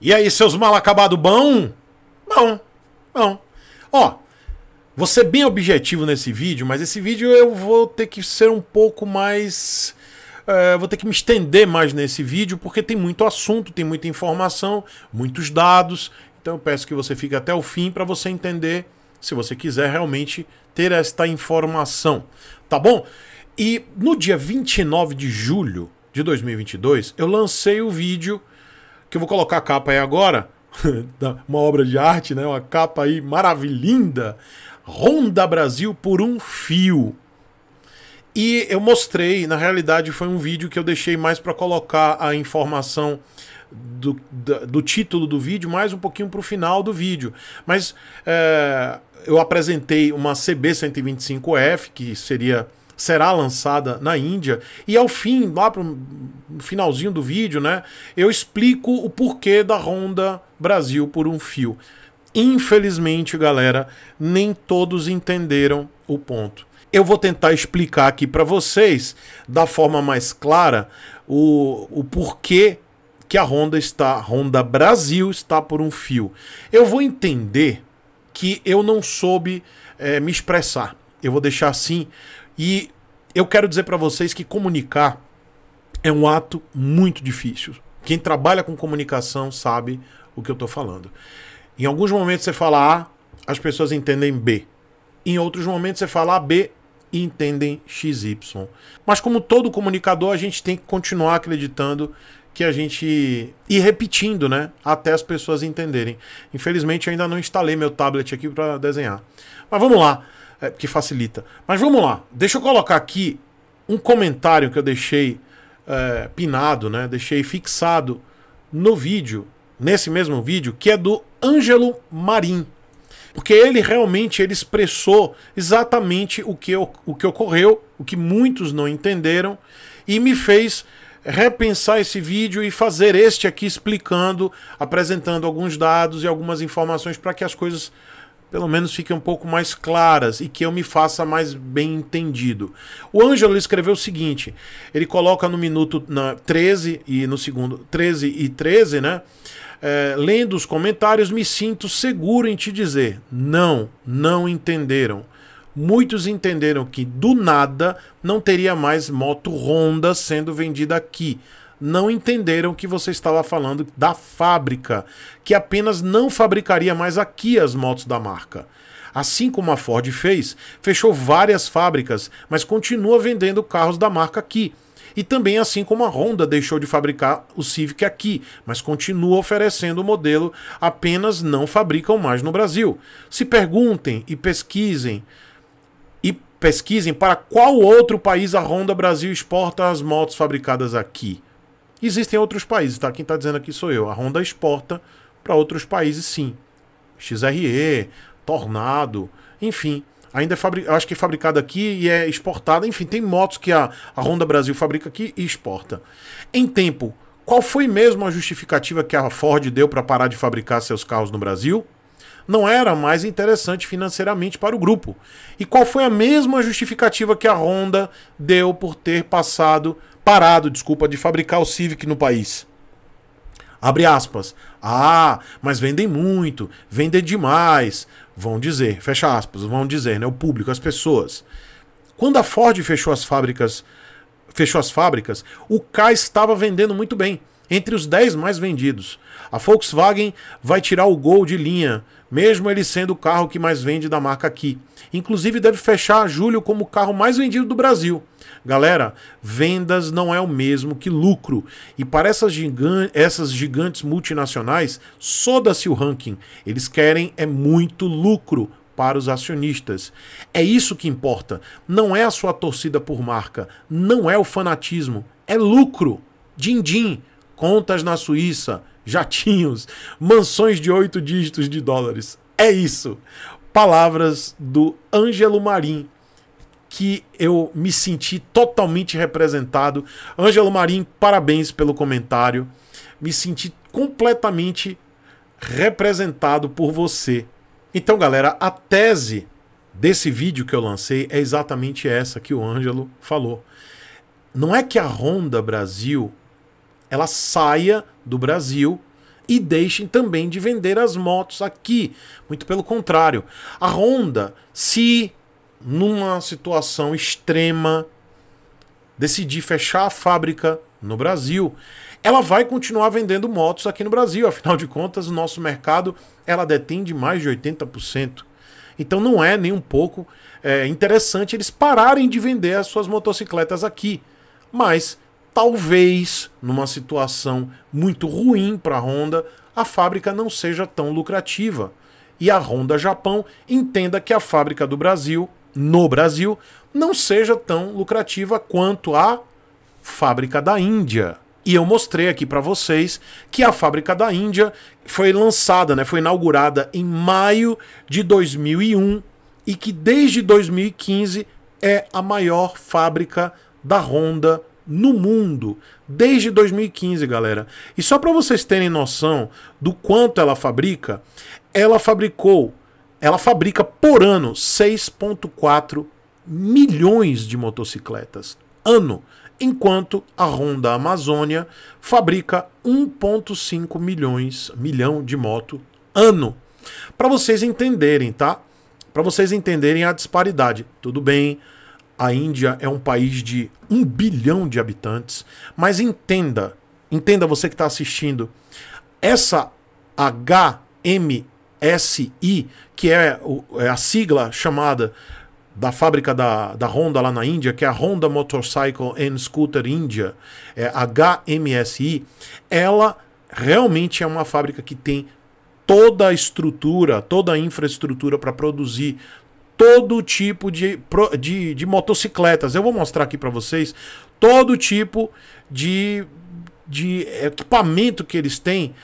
E aí, seus mal acabado bom? Bom, bom. Ó, vou ser bem objetivo nesse vídeo, mas esse vídeo eu vou ter que ser um pouco mais. Eh, vou ter que me estender mais nesse vídeo, porque tem muito assunto, tem muita informação, muitos dados. Então eu peço que você fique até o fim para você entender, se você quiser realmente ter esta informação, tá bom? E no dia 29 de julho de 2022, eu lancei o vídeo que eu vou colocar a capa aí agora, uma obra de arte, né? Uma capa aí maravilhinda. Honda Brasil por um fio. E eu mostrei, na realidade foi um vídeo que eu deixei mais para colocar a informação do, do, do, título do vídeo, mais um pouquinho para o final do vídeo. Mas é, eu apresentei uma CB125F, que seria será lançada na Índia. E ao fim, lá pro finalzinho do vídeo, né, eu explico o porquê da Honda Brasil por um fio. Infelizmente, galera, nem todos entenderam o ponto. Eu vou tentar explicar aqui para vocês da forma mais clara o, o porquê que a Honda está, Honda Brasil está por um fio. Eu vou entender que eu não soube é, me expressar. Eu vou deixar assim e eu quero dizer para vocês que comunicar é um ato muito difícil. Quem trabalha com comunicação sabe o que eu estou falando. Em alguns momentos você fala A, as pessoas entendem B. Em outros momentos você fala B e entendem XY. Mas como todo comunicador, a gente tem que continuar acreditando que a gente ir repetindo, né? Até as pessoas entenderem. Infelizmente, eu ainda não instalei meu tablet aqui para desenhar. Mas vamos lá é, que facilita. Mas vamos lá, deixa eu colocar aqui um comentário que eu deixei é, pinado, né? Deixei fixado no vídeo, nesse mesmo vídeo, que é do Ângelo Marim. Porque ele realmente ele expressou exatamente o que, o que ocorreu, o que muitos não entenderam, e me fez repensar esse vídeo e fazer este aqui explicando, apresentando alguns dados e algumas informações para que as coisas pelo menos fiquem um pouco mais claras e que eu me faça mais bem entendido. O Ângelo escreveu o seguinte: ele coloca no minuto na 13 e no segundo 13 e 13, né? É, lendo os comentários, me sinto seguro em te dizer: não, não entenderam. Muitos entenderam que do nada não teria mais moto Honda sendo vendida aqui não entenderam que você estava falando da fábrica, que apenas não fabricaria mais aqui as motos da marca. Assim como a Ford fez, fechou várias fábricas, mas continua vendendo carros da marca aqui. E também assim como a Honda deixou de fabricar o Civic aqui, mas continua oferecendo o modelo, apenas não fabricam mais no Brasil. Se perguntem e pesquisem e pesquisem para qual outro país a Honda Brasil exporta as motos fabricadas aqui. Existem outros países, tá? Quem está dizendo aqui sou eu. A Honda exporta para outros países, sim. XRE, Tornado, enfim. Ainda é fabric... acho que é fabricado aqui e é exportada. Enfim, tem motos que a, a Honda Brasil fabrica aqui e exporta. Em tempo, qual foi mesmo a justificativa que a Ford deu para parar de fabricar seus carros no Brasil? Não era mais interessante financeiramente para o grupo. E qual foi a mesma justificativa que a Honda deu por ter passado parado, desculpa, de fabricar o Civic no país. Abre aspas. Ah, mas vendem muito, vendem demais. Vão dizer, fecha aspas, vão dizer, né? O público, as pessoas. Quando a Ford fechou as fábricas, fechou as fábricas, o K estava vendendo muito bem, entre os 10 mais vendidos. A Volkswagen vai tirar o Gol de linha, mesmo ele sendo o carro que mais vende da marca aqui. Inclusive deve fechar julho como o carro mais vendido do Brasil. Galera, vendas não é o mesmo que lucro. E para essas, gigantes, essas gigantes multinacionais, soda-se o ranking. Eles querem é muito lucro para os acionistas. É isso que importa. Não é a sua torcida por marca, não é o fanatismo, é lucro. Din-din, contas na Suíça, jatinhos, mansões de oito dígitos de dólares. É isso. Palavras do Ângelo Marim, que eu me senti totalmente representado. Ângelo Marim, parabéns pelo comentário. Me senti completamente representado por você. Então, galera, a tese desse vídeo que eu lancei é exatamente essa que o Ângelo falou. Não é que a Honda Brasil ela saia do Brasil e deixem também de vender as motos aqui. Muito pelo contrário. A Honda, se numa situação extrema, decidir fechar a fábrica no Brasil, ela vai continuar vendendo motos aqui no Brasil. Afinal de contas, o nosso mercado ela detém de mais de 80%. Então não é nem um pouco é, interessante eles pararem de vender as suas motocicletas aqui. Mas talvez, numa situação muito ruim para a Honda, a fábrica não seja tão lucrativa. E a Honda Japão entenda que a fábrica do Brasil no Brasil não seja tão lucrativa quanto a fábrica da Índia. E eu mostrei aqui para vocês que a fábrica da Índia foi lançada, né, foi inaugurada em maio de 2001 e que desde 2015 é a maior fábrica da Honda no mundo desde 2015, galera. E só para vocês terem noção do quanto ela fabrica, ela fabricou ela fabrica por ano 6,4 milhões de motocicletas. Ano. Enquanto a Honda Amazônia fabrica 1,5 milhões milhão de moto ano. Para vocês entenderem, tá? Para vocês entenderem a disparidade. Tudo bem, a Índia é um país de um bilhão de habitantes, mas entenda, entenda você que está assistindo, essa HME SI, que é, é, a sigla chamada da fábrica da, da Honda lá na Índia, que é a Honda Motorcycle and Scooter India, é HMSI, ela realmente é uma fábrica que tem toda a estrutura, toda a infraestrutura para produzir todo tipo de, de, de, motocicletas. Eu vou mostrar aqui para vocês todo tipo de, de equipamento que eles têm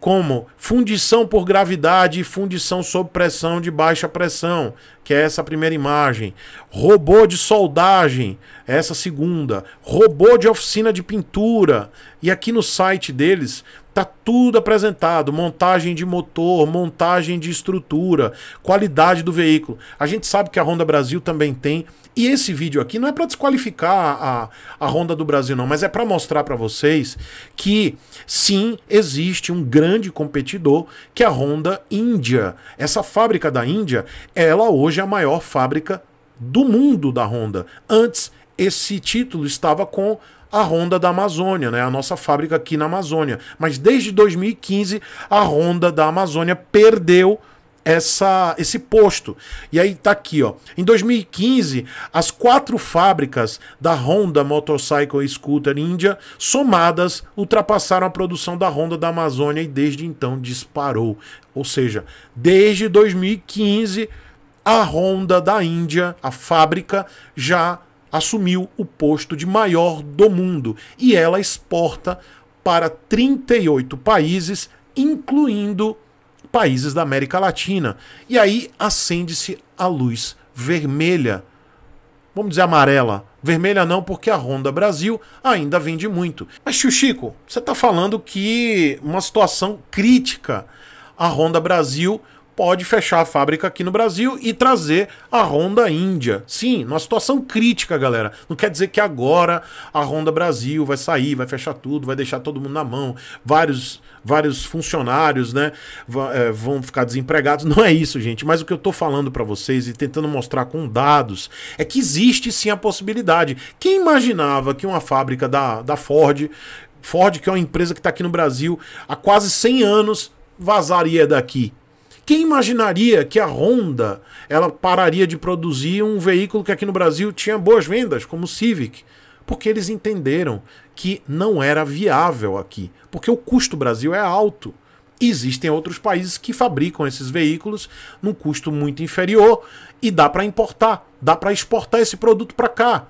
como fundição por gravidade e fundição sob pressão de baixa pressão, que é essa primeira imagem. Robô de soldagem, essa segunda, robô de oficina de pintura. E aqui no site deles tá tudo apresentado, montagem de motor, montagem de estrutura, qualidade do veículo. A gente sabe que a Honda Brasil também tem. E esse vídeo aqui não é para desqualificar a, a Honda do Brasil não, mas é para mostrar para vocês que sim, existe um grande competidor que é a Honda Índia. Essa fábrica da Índia, ela hoje é a maior fábrica do mundo da Honda. Antes esse título estava com a Honda da Amazônia, né? a nossa fábrica aqui na Amazônia. Mas desde 2015, a Honda da Amazônia perdeu essa, esse posto. E aí tá aqui, ó. Em 2015, as quatro fábricas da Honda Motorcycle Scooter India, somadas, ultrapassaram a produção da Honda da Amazônia e desde então disparou. Ou seja, desde 2015, a Honda da Índia, a fábrica, já assumiu o posto de maior do mundo e ela exporta para 38 países, incluindo países da América Latina. E aí acende-se a luz vermelha. Vamos dizer amarela. Vermelha não, porque a Honda Brasil ainda vende muito. Mas, Chico, você está falando que uma situação crítica. A Honda Brasil pode fechar a fábrica aqui no Brasil e trazer a Honda Índia. Sim, numa situação crítica, galera. Não quer dizer que agora a Honda Brasil vai sair, vai fechar tudo, vai deixar todo mundo na mão. Vários vários funcionários, né, eh, vão ficar desempregados. Não é isso, gente, mas o que eu estou falando para vocês e tentando mostrar com dados é que existe sim a possibilidade. Quem imaginava que uma fábrica da, da Ford Ford, que é uma empresa que está aqui no Brasil há quase 100 anos, vazaria daqui. Quem imaginaria que a Honda ela pararia de produzir um veículo que aqui no Brasil tinha boas vendas, como o Civic? Porque eles entenderam que não era viável aqui, porque o custo Brasil é alto. Existem outros países que fabricam esses veículos num custo muito inferior e dá para importar, dá para exportar esse produto para cá.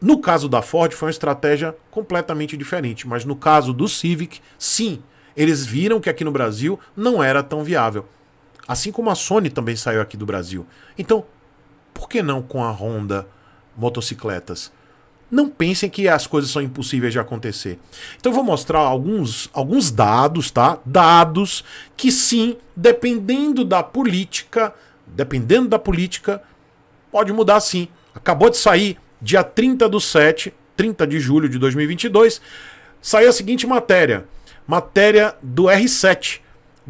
No caso da Ford foi uma estratégia completamente diferente, mas no caso do Civic, sim, eles viram que aqui no Brasil não era tão viável. Assim como a Sony também saiu aqui do Brasil. Então, por que não com a Honda motocicletas? Não pensem que as coisas são impossíveis de acontecer. Então eu vou mostrar alguns, alguns dados, tá? Dados que sim, dependendo da política, dependendo da política, pode mudar sim. Acabou de sair, dia 30 do 7, 30 de julho de 2022, saiu a seguinte matéria. Matéria do R7,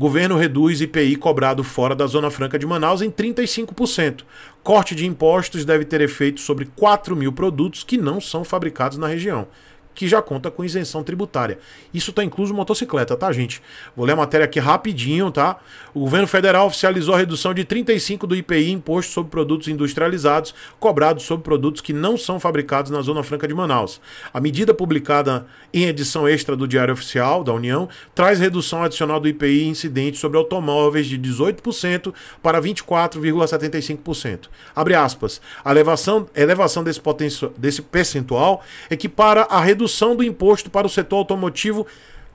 Governo reduz IPI cobrado fora da Zona Franca de Manaus em 35%. Corte de impostos deve ter efeito sobre 4 mil produtos que não são fabricados na região que já conta com isenção tributária. Isso está incluso motocicleta, tá, gente? Vou ler a matéria aqui rapidinho, tá? O governo federal oficializou a redução de 35 do IPI, imposto sobre produtos industrializados, cobrado sobre produtos que não são fabricados na Zona Franca de Manaus. A medida publicada em edição extra do Diário Oficial da União traz redução adicional do IPI incidente sobre automóveis de 18% para 24,75%. Abre aspas. A elevação, elevação desse, desse percentual é que para a redução redução do imposto para o setor automotivo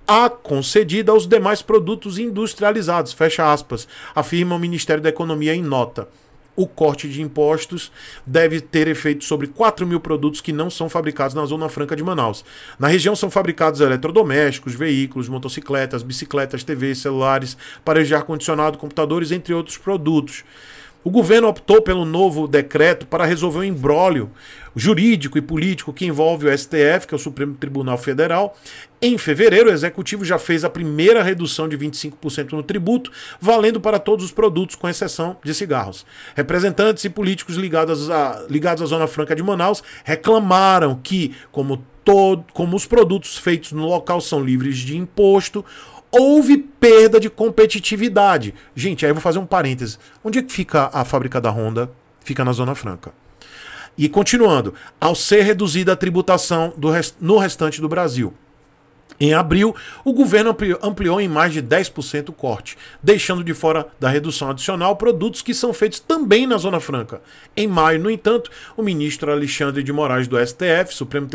a concedida aos demais produtos industrializados, fecha aspas, afirma o Ministério da Economia em nota. O corte de impostos deve ter efeito sobre 4 mil produtos que não são fabricados na Zona Franca de Manaus. Na região são fabricados eletrodomésticos, veículos, motocicletas, bicicletas, TVs, celulares, parede de ar-condicionado, computadores, entre outros produtos. O governo optou pelo novo decreto para resolver o um imbróglio jurídico e político que envolve o STF, que é o Supremo Tribunal Federal. Em fevereiro, o executivo já fez a primeira redução de 25% no tributo, valendo para todos os produtos, com exceção de cigarros. Representantes e políticos ligados, a, ligados à Zona Franca de Manaus reclamaram que, como, todo, como os produtos feitos no local são livres de imposto, houve perda de competitividade. Gente, aí eu vou fazer um parêntese. Onde é que fica a fábrica da Honda? Fica na Zona Franca. E continuando, ao ser reduzida a tributação rest... no restante do Brasil, em abril, o governo ampliou em mais de 10% o corte, deixando de fora da redução adicional produtos que são feitos também na Zona Franca. Em maio, no entanto, o ministro Alexandre de Moraes do STF, Supremo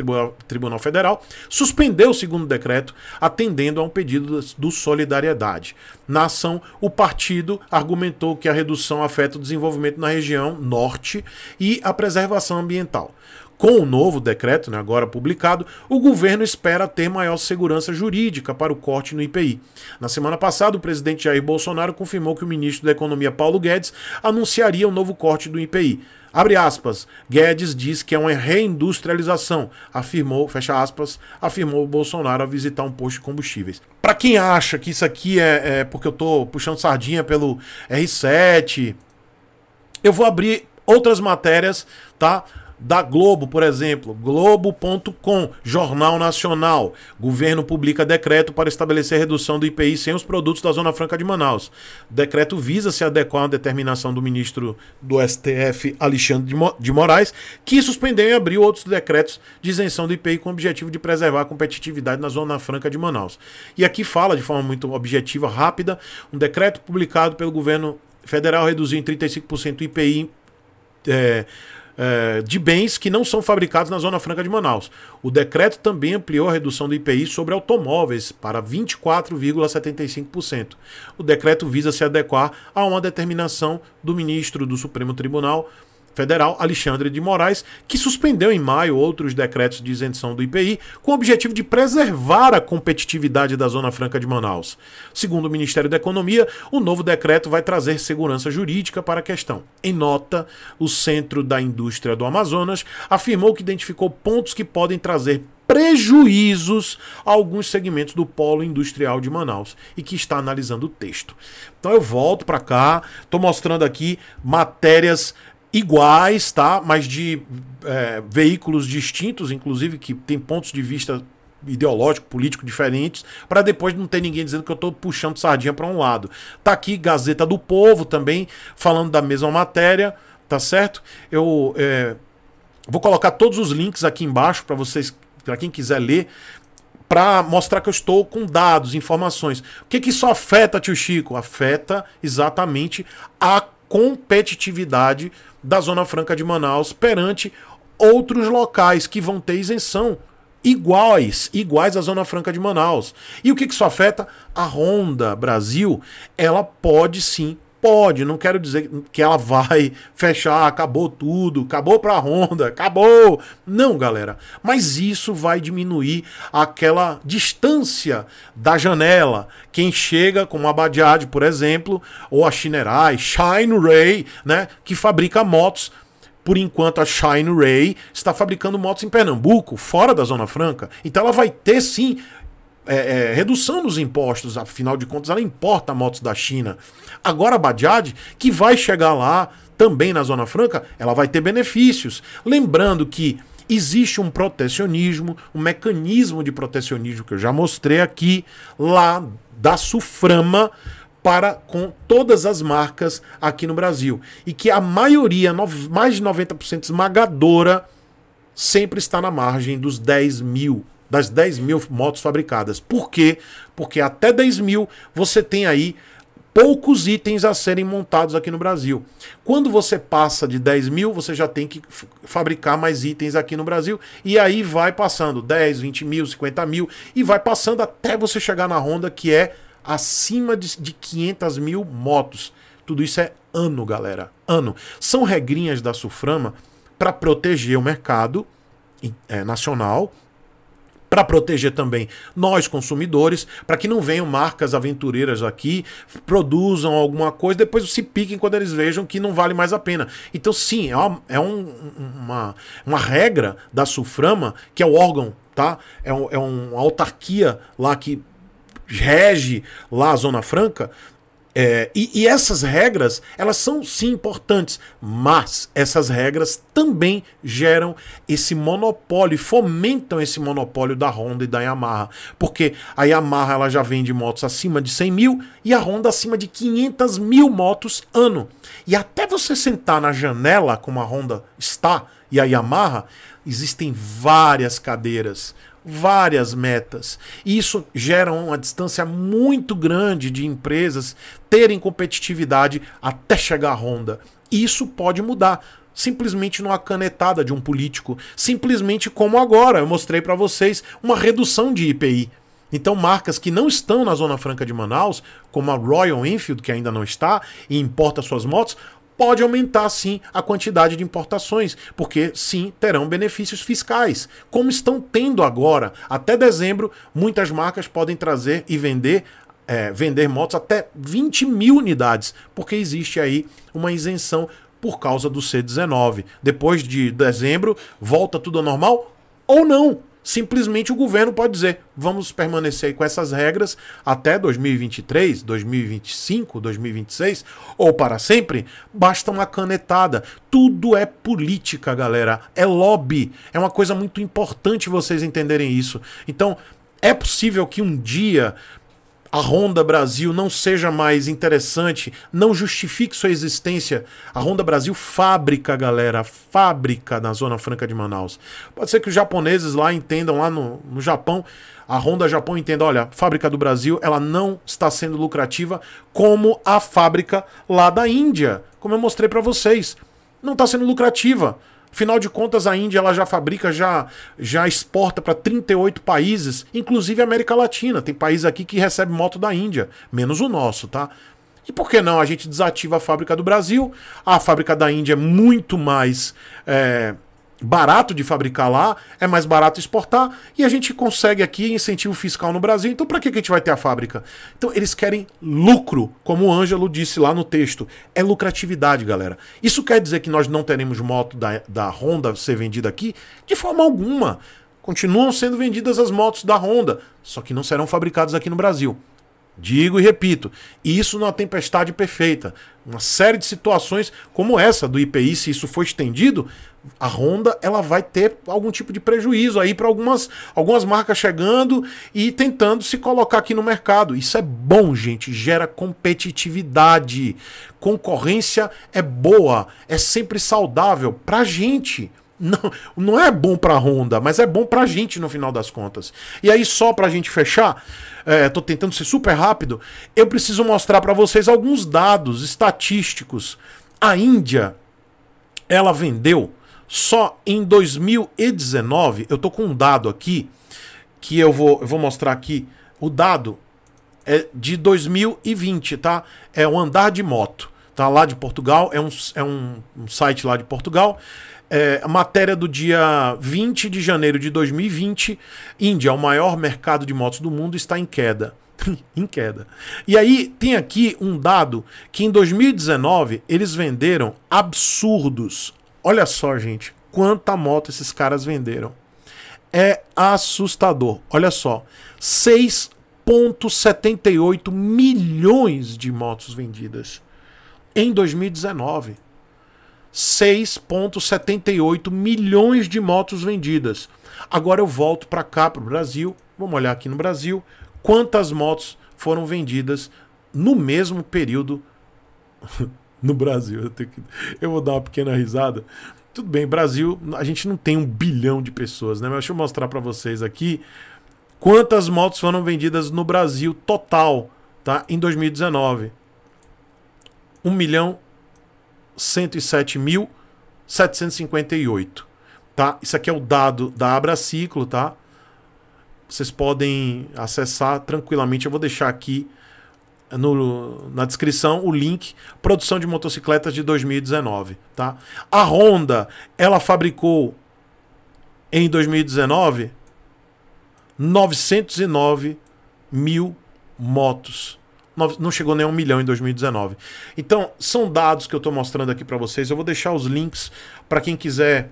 Tribunal Federal, suspendeu o segundo decreto, atendendo a um pedido do Solidariedade. Na ação, o partido argumentou que a redução afeta o desenvolvimento na região norte e a preservação ambiental. Com o novo decreto, né, agora publicado, o governo espera ter maior segurança jurídica para o corte no IPI. Na semana passada, o presidente Jair Bolsonaro confirmou que o ministro da Economia Paulo Guedes anunciaria o um novo corte do IPI. Abre aspas, Guedes diz que é uma reindustrialização, afirmou, fecha aspas, afirmou Bolsonaro a visitar um posto de combustíveis. Para quem acha que isso aqui é, é porque eu tô puxando sardinha pelo R7, eu vou abrir outras matérias, tá? da Globo, por exemplo, Globo.com, Jornal Nacional. Governo publica decreto para estabelecer redução do IPI sem os produtos da Zona Franca de Manaus. O decreto visa se adequar à determinação do ministro do STF, Alexandre de Moraes, que suspendeu e abriu outros decretos de isenção do IPI com o objetivo de preservar a competitividade na Zona Franca de Manaus. E aqui fala de forma muito objetiva, rápida, um decreto publicado pelo governo federal reduziu em 35% o IPI. É, é, de bens que não são fabricados na Zona Franca de Manaus. O decreto também ampliou a redução do IPI sobre automóveis para 24,75%. O decreto visa se adequar a uma determinação do ministro do Supremo Tribunal Federal Alexandre de Moraes, que suspendeu em maio outros decretos de isenção do IPI com o objetivo de preservar a competitividade da Zona Franca de Manaus. Segundo o Ministério da Economia, o novo decreto vai trazer segurança jurídica para a questão. Em nota, o Centro da Indústria do Amazonas afirmou que identificou pontos que podem trazer prejuízos a alguns segmentos do polo industrial de Manaus e que está analisando o texto. Então eu volto para cá, estou mostrando aqui matérias iguais, tá? Mas de é, veículos distintos, inclusive que tem pontos de vista ideológico, político diferentes, para depois não ter ninguém dizendo que eu estou puxando sardinha para um lado. Tá aqui Gazeta do Povo também falando da mesma matéria, tá certo? Eu é, vou colocar todos os links aqui embaixo para vocês, para quem quiser ler, para mostrar que eu estou com dados, informações. O que que isso afeta, tio Chico? Afeta exatamente a competitividade da Zona Franca de Manaus perante outros locais que vão ter isenção iguais, iguais à Zona Franca de Manaus. E o que, que isso afeta? A Honda Brasil, ela pode sim Pode, não quero dizer que ela vai fechar, acabou tudo, acabou para a Honda, acabou. Não, galera. Mas isso vai diminuir aquela distância da janela. Quem chega com uma Bajaj, por exemplo, ou a Shinerai, Shine Ray, né, que fabrica motos por enquanto, a Shine Ray está fabricando motos em Pernambuco, fora da Zona Franca. Então, ela vai ter sim é, é, redução dos impostos, afinal de contas, ela importa motos da China. Agora a Bajaj, que vai chegar lá também na Zona Franca, ela vai ter benefícios. Lembrando que existe um protecionismo, um mecanismo de protecionismo que eu já mostrei aqui, lá da Suframa para com todas as marcas aqui no Brasil. E que a maioria, mais de 90% esmagadora, sempre está na margem dos 10 mil das 10 mil motos fabricadas. Por quê? Porque até 10 mil você tem aí poucos itens a serem montados aqui no Brasil. Quando você passa de 10 mil, você já tem que fabricar mais itens aqui no Brasil. E aí vai passando 10, 20 mil, 50 mil e vai passando até você chegar na Honda, que é acima de, de 500 mil motos. Tudo isso é ano, galera. Ano. São regrinhas da Suframa para proteger o mercado é, nacional para proteger também nós consumidores, para que não venham marcas aventureiras aqui, produzam alguma coisa, depois se piquem quando eles vejam que não vale mais a pena. Então, sim, é uma, é um, uma, uma regra da Suframa, que é o órgão, tá? É, um, é uma autarquia lá que rege lá a Zona Franca, é, e, e, essas regras, elas são sim importantes, mas essas regras também geram esse monopólio, fomentam esse monopólio da Honda e da Yamaha. Porque a Yamaha ela já vende motos acima de 100 mil e a Honda acima de 500 mil motos ano. E até você sentar na janela, como a Honda está, e a Yamaha, existem várias cadeiras várias metas. Isso gera uma distância muito grande de empresas terem competitividade até chegar à ronda. Isso pode mudar simplesmente numa canetada de um político, simplesmente como agora eu mostrei para vocês uma redução de IPI. Então, marcas que não estão na Zona Franca de Manaus, como a Royal Enfield, que ainda não está e importa suas motos, pode aumentar sim a quantidade de importações, porque sim terão benefícios fiscais. Como estão tendo agora, até dezembro, muitas marcas podem trazer e vender é, vender motos até 20 mil unidades, porque existe aí uma isenção por causa do C19. Depois de dezembro, volta tudo ao normal ou não? Simplesmente o governo pode dizer: vamos permanecer com essas regras até 2023, 2025, 2026 ou para sempre. Basta uma canetada. Tudo é política, galera. É lobby. É uma coisa muito importante vocês entenderem isso. Então, é possível que um dia a Honda Brasil não seja mais interessante, não justifique sua existência. A Honda Brasil fábrica, galera, fábrica na Zona Franca de Manaus. Pode ser que os japoneses lá entendam, lá no, no Japão, a Honda Japão entenda, olha, fábrica do Brasil, ela não está sendo lucrativa como a fábrica lá da Índia, como eu mostrei para vocês. Não está sendo lucrativa. Afinal de contas, a Índia ela já fabrica, já, já exporta para 38 países, inclusive a América Latina. Tem país aqui que recebe moto da Índia, menos o nosso, tá? E por que não? A gente desativa a fábrica do Brasil. A fábrica da Índia é muito mais. É barato de fabricar lá, é mais barato exportar e a gente consegue aqui incentivo fiscal no Brasil. Então, para que, a gente vai ter a fábrica? Então, eles querem lucro, como o Ângelo disse lá no texto. É lucratividade, galera. Isso quer dizer que nós não teremos moto da, da Honda ser vendida aqui? De forma alguma. Continuam sendo vendidas as motos da Honda, só que não serão fabricadas aqui no Brasil. Digo e repito, isso numa tempestade perfeita. Uma série de situações como essa do IPI, se isso for estendido, a Honda ela vai ter algum tipo de prejuízo aí para algumas, algumas marcas chegando e tentando se colocar aqui no mercado. Isso é bom, gente, gera competitividade. Concorrência é boa, é sempre saudável para a gente, não, não é bom para a Honda, mas é bom para a gente no final das contas. E aí só para a gente fechar, estou é, tentando ser super rápido, eu preciso mostrar para vocês alguns dados estatísticos. A Índia, ela vendeu só em 2019. Eu estou com um dado aqui que eu vou, eu vou mostrar aqui. O dado é de 2020, tá? É o andar de moto. Tá lá de Portugal, é um, é um, um site lá de Portugal. É, matéria do dia 20 de janeiro de 2020. Índia, é o maior mercado de motos do mundo, está em queda. em queda. E aí tem aqui um dado que em 2019 eles venderam absurdos. Olha só, gente, quanta moto esses caras venderam. É assustador. Olha só, 6.78 milhões de motos vendidas em 2019. 6,78 milhões de motos vendidas. Agora eu volto para cá, para o Brasil. Vamos olhar aqui no Brasil quantas motos foram vendidas no mesmo período no Brasil. Eu, que... eu vou dar uma pequena risada. Tudo bem, Brasil, a gente não tem um bilhão de pessoas, né? Mas deixa eu mostrar para vocês aqui quantas motos foram vendidas no Brasil total, tá? Em 2019. 1 milhão 107.758, tá? Isso aqui é o dado da Abraciclo, tá? Vocês podem acessar tranquilamente. Eu vou deixar aqui no, na descrição o link produção de motocicletas de 2019, tá? A Honda, ela fabricou em 2019 909 mil motos não chegou nem a um milhão em 2019. Então, são dados que eu estou mostrando aqui para vocês. Eu vou deixar os links para quem quiser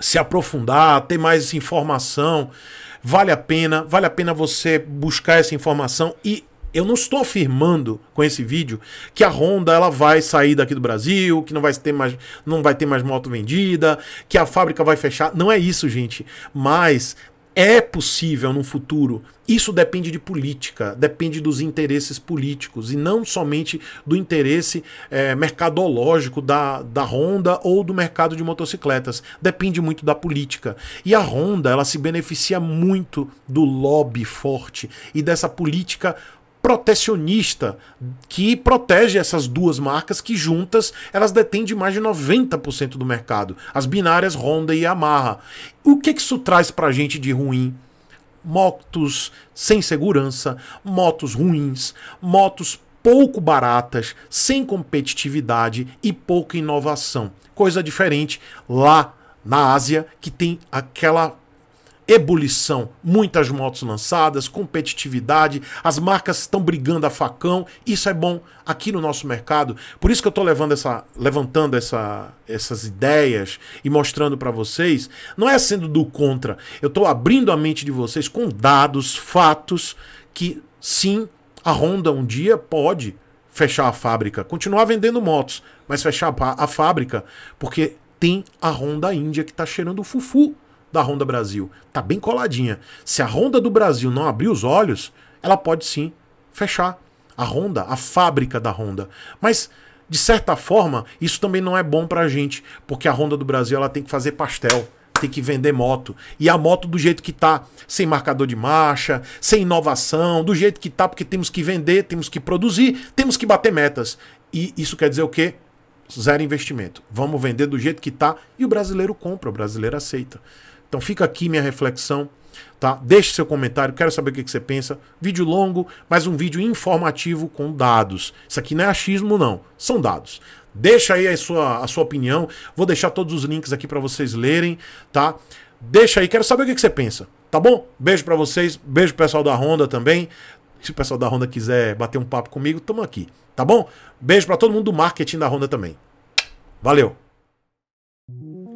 se aprofundar, ter mais informação. Vale a pena, vale a pena você buscar essa informação e eu não estou afirmando com esse vídeo que a Honda ela vai sair daqui do Brasil, que não vai ter mais, não vai ter mais moto vendida, que a fábrica vai fechar. Não é isso, gente. Mas é possível no futuro. Isso depende de política, depende dos interesses políticos e não somente do interesse é, mercadológico da, da Honda ou do mercado de motocicletas. Depende muito da política. E a Honda ela se beneficia muito do lobby forte e dessa política protecionista que protege essas duas marcas que juntas elas detêm de mais de 90% do mercado, as binárias Honda e Yamaha. O que, que isso traz para a gente de ruim? Motos sem segurança, motos ruins, motos pouco baratas, sem competitividade e pouca inovação. Coisa diferente lá na Ásia, que tem aquela ebulição, muitas motos lançadas, competitividade, as marcas estão brigando a facão, isso é bom aqui no nosso mercado. Por isso que eu estou levando essa, levantando essa, essas ideias e mostrando para vocês, não é sendo do contra, eu estou abrindo a mente de vocês com dados, fatos que sim, a Honda um dia pode fechar a fábrica, continuar vendendo motos, mas fechar a, a fábrica, porque tem a Honda Índia que está cheirando o fufu da Honda Brasil. Tá bem coladinha. Se a Honda do Brasil não abrir os olhos, ela pode sim fechar a Honda, a fábrica da Honda. Mas de certa forma, isso também não é bom pra gente, porque a Honda do Brasil ela tem que fazer pastel tem que vender moto. E a moto do jeito que tá, sem marcador de marcha, sem inovação, do jeito que tá, porque temos que vender, temos que produzir, temos que bater metas. E isso quer dizer o quê? Zero investimento. Vamos vender do jeito que tá e o brasileiro compra, o brasileiro aceita. Então fica aqui minha reflexão, tá? Deixe seu comentário, quero saber o que, você pensa. Vídeo longo, mas um vídeo informativo com dados. Isso aqui não é achismo, não, são dados. Deixa aí a sua, a sua opinião. Vou deixar todos os links aqui para vocês lerem, tá? Deixa aí, quero saber o que, que você pensa, tá bom? Beijo para vocês, beijo pessoal da Honda também. Se o pessoal da Honda quiser bater um papo comigo, tamo aqui, tá bom? Beijo para todo mundo do marketing da Honda também. Valeu!